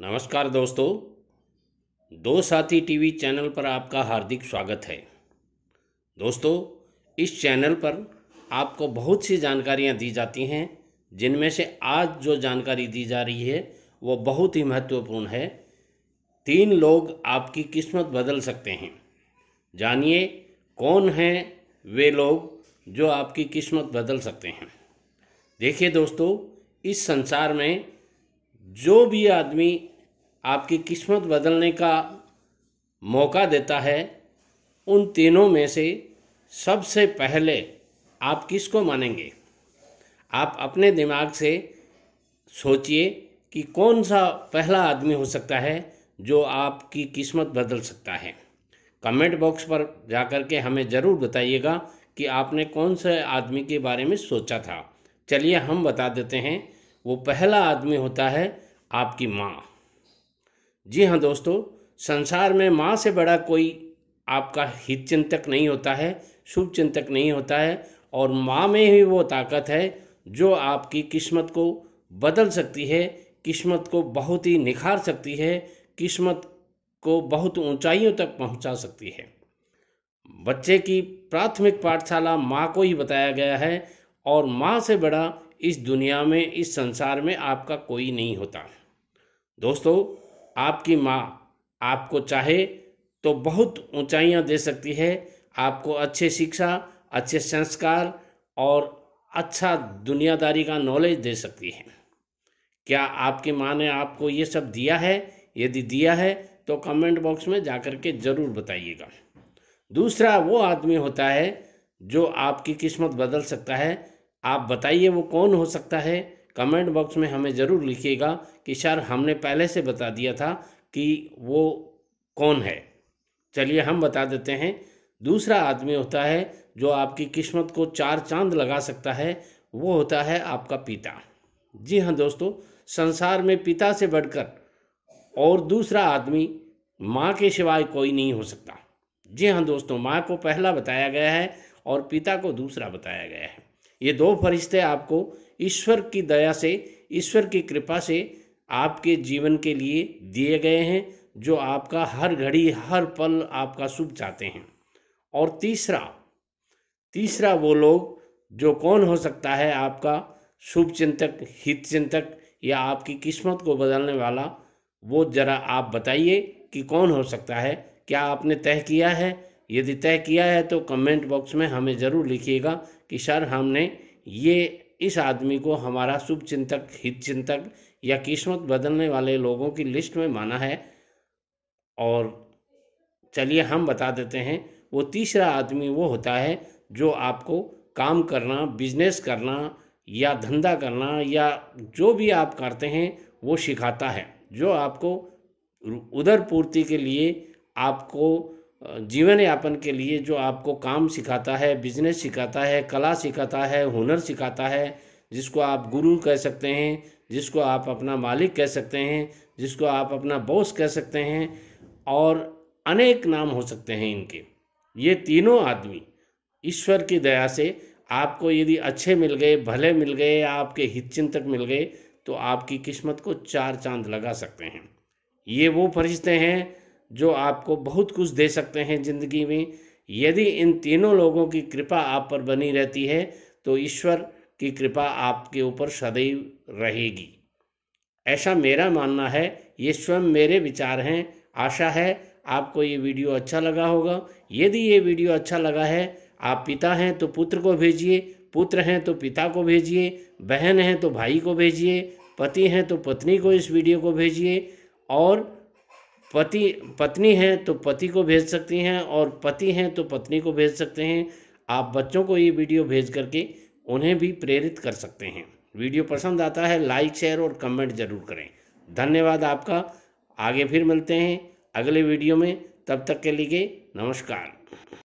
नमस्कार दोस्तों दो साथी टीवी चैनल पर आपका हार्दिक स्वागत है दोस्तों इस चैनल पर आपको बहुत सी जानकारियां दी जाती हैं जिनमें से आज जो जानकारी दी जा रही है वो बहुत ही महत्वपूर्ण है तीन लोग आपकी किस्मत बदल सकते हैं जानिए कौन हैं वे लोग जो आपकी किस्मत बदल सकते हैं देखिए दोस्तों इस संसार में जो भी आदमी आपकी किस्मत बदलने का मौका देता है उन तीनों में से सबसे पहले आप किसको मानेंगे आप अपने दिमाग से सोचिए कि कौन सा पहला आदमी हो सकता है जो आपकी किस्मत बदल सकता है कमेंट बॉक्स पर जा के हमें ज़रूर बताइएगा कि आपने कौन से आदमी के बारे में सोचा था चलिए हम बता देते हैं वो पहला आदमी होता है आपकी माँ जी हाँ दोस्तों संसार में माँ से बड़ा कोई आपका हित चिंतक नहीं होता है शुभ चिंतक नहीं होता है और माँ में ही वो ताकत है जो आपकी किस्मत को बदल सकती है किस्मत को बहुत ही निखार सकती है किस्मत को बहुत ऊंचाइयों तक पहुंचा सकती है बच्चे की प्राथमिक पाठशाला माँ को ही बताया गया है और माँ से बड़ा इस दुनिया में इस संसार में आपका कोई नहीं होता दोस्तों आपकी माँ आपको चाहे तो बहुत ऊंचाइयाँ दे सकती है आपको अच्छे शिक्षा अच्छे संस्कार और अच्छा दुनियादारी का नॉलेज दे सकती है क्या आपकी माँ ने आपको ये सब दिया है यदि दिया है तो कमेंट बॉक्स में जाकर के ज़रूर बताइएगा दूसरा वो आदमी होता है जो आपकी किस्मत बदल सकता है आप बताइए वो कौन हो सकता है कमेंट बॉक्स में हमें ज़रूर लिखिएगा कि सर हमने पहले से बता दिया था कि वो कौन है चलिए हम बता देते हैं दूसरा आदमी होता है जो आपकी किस्मत को चार चांद लगा सकता है वो होता है आपका पिता जी हाँ दोस्तों संसार में पिता से बढ़कर और दूसरा आदमी माँ के सिवाय कोई नहीं हो सकता जी हाँ दोस्तों माँ को पहला बताया गया है और पिता को दूसरा बताया गया है ये दो फरिश्ते आपको ईश्वर की दया से ईश्वर की कृपा से आपके जीवन के लिए दिए गए हैं जो आपका हर घड़ी हर पल आपका शुभ चाहते हैं और तीसरा तीसरा वो लोग जो कौन हो सकता है आपका शुभ चिंतक हित चिंतक या आपकी किस्मत को बदलने वाला वो ज़रा आप बताइए कि कौन हो सकता है क्या आपने तय किया है यदि तय किया है तो कमेंट बॉक्स में हमें ज़रूर लिखिएगा कि सर हमने ये इस आदमी को हमारा शुभ चिंतक हित चिंतक या किस्मत बदलने वाले लोगों की लिस्ट में माना है और चलिए हम बता देते हैं वो तीसरा आदमी वो होता है जो आपको काम करना बिजनेस करना या धंधा करना या जो भी आप करते हैं वो सिखाता है जो आपको उधर पूर्ति के लिए आपको जीवन यापन के लिए जो आपको काम सिखाता है बिजनेस सिखाता है कला सिखाता है हुनर सिखाता है जिसको आप गुरु कह सकते हैं जिसको आप अपना मालिक कह सकते हैं जिसको आप अपना बॉस कह सकते हैं और अनेक नाम हो सकते हैं इनके ये तीनों आदमी ईश्वर की दया से आपको यदि अच्छे मिल गए भले मिल गए आपके हित चिंतक मिल गए तो आपकी किस्मत को चार चांद लगा सकते हैं ये वो फरिश्ते हैं जो आपको बहुत कुछ दे सकते हैं ज़िंदगी में यदि इन तीनों लोगों की कृपा आप पर बनी रहती है तो ईश्वर की कृपा आपके ऊपर सदैव रहेगी ऐसा मेरा मानना है ये स्वयं मेरे विचार हैं आशा है आपको ये वीडियो अच्छा लगा होगा यदि ये वीडियो अच्छा लगा है आप पिता हैं तो पुत्र को भेजिए पुत्र हैं तो पिता को भेजिए बहन हैं तो भाई को भेजिए पति हैं तो पत्नी को इस वीडियो को भेजिए और पति पत्नी हैं तो पति को भेज सकती हैं और पति हैं तो पत्नी को भेज सकते हैं आप बच्चों को ये वीडियो भेज करके उन्हें भी प्रेरित कर सकते हैं वीडियो पसंद आता है लाइक शेयर और कमेंट ज़रूर करें धन्यवाद आपका आगे फिर मिलते हैं अगले वीडियो में तब तक के लिए नमस्कार